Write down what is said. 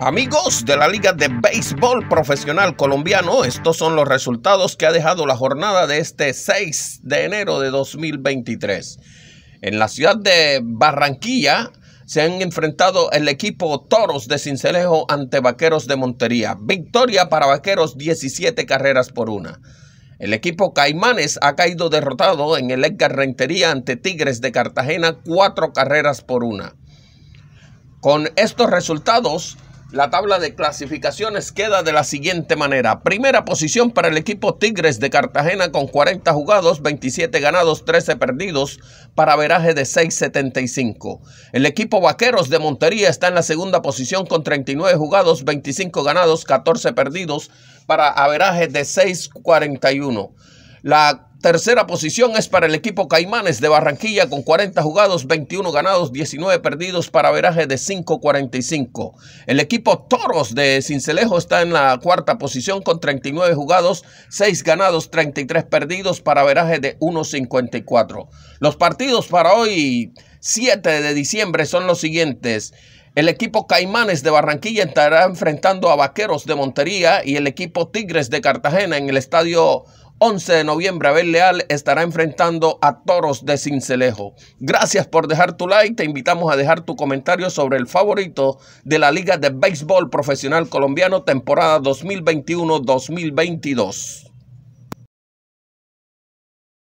Amigos de la Liga de Béisbol Profesional Colombiano, estos son los resultados que ha dejado la jornada de este 6 de enero de 2023. En la ciudad de Barranquilla se han enfrentado el equipo Toros de Cincelejo ante Vaqueros de Montería. Victoria para Vaqueros 17 carreras por una. El equipo Caimanes ha caído derrotado en el Edgar Rentería ante Tigres de Cartagena, cuatro carreras por una. Con estos resultados, la tabla de clasificaciones queda de la siguiente manera. Primera posición para el equipo Tigres de Cartagena con 40 jugados, 27 ganados, 13 perdidos para veraje de 6.75. El equipo Vaqueros de Montería está en la segunda posición con 39 jugados, 25 ganados, 14 perdidos para averaje de 6.41. La Tercera posición es para el equipo Caimanes de Barranquilla con 40 jugados, 21 ganados, 19 perdidos para veraje de 5.45. El equipo Toros de Cincelejo está en la cuarta posición con 39 jugados, 6 ganados, 33 perdidos para veraje de 1.54. Los partidos para hoy, 7 de diciembre, son los siguientes. El equipo Caimanes de Barranquilla estará enfrentando a Vaqueros de Montería y el equipo Tigres de Cartagena en el estadio 11 de noviembre, Abel Leal estará enfrentando a Toros de Cincelejo. Gracias por dejar tu like. Te invitamos a dejar tu comentario sobre el favorito de la Liga de Béisbol Profesional Colombiano temporada 2021-2022.